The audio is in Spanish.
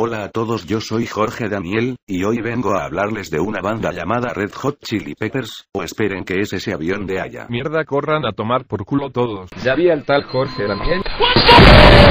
Hola a todos, yo soy Jorge Daniel, y hoy vengo a hablarles de una banda llamada Red Hot Chili Peppers, o esperen que es ese avión de haya. Mierda, corran a tomar por culo todos. Ya vi al tal Jorge Daniel.